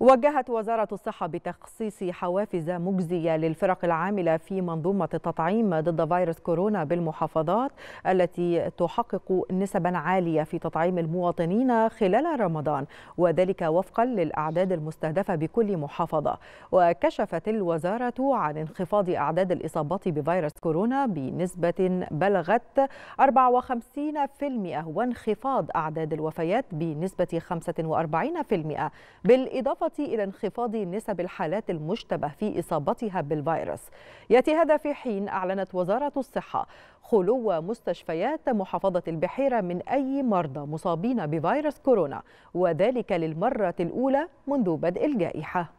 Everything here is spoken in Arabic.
وجهت وزارة الصحة بتخصيص حوافز مجزية للفرق العاملة في منظومة التطعيم ضد فيروس كورونا بالمحافظات التي تحقق نسبا عالية في تطعيم المواطنين خلال رمضان وذلك وفقا للأعداد المستهدفة بكل محافظة وكشفت الوزارة عن انخفاض أعداد الإصابات بفيروس كورونا بنسبة بلغت 54% وانخفاض أعداد الوفيات بنسبة 45% بالإضافة بالإضافة إلى انخفاض نسب الحالات المشتبه في إصابتها بالفيروس يأتي هذا في حين أعلنت وزارة الصحة خلو مستشفيات محافظة البحيرة من أي مرضى مصابين بفيروس كورونا وذلك للمرة الأولى منذ بدء الجائحة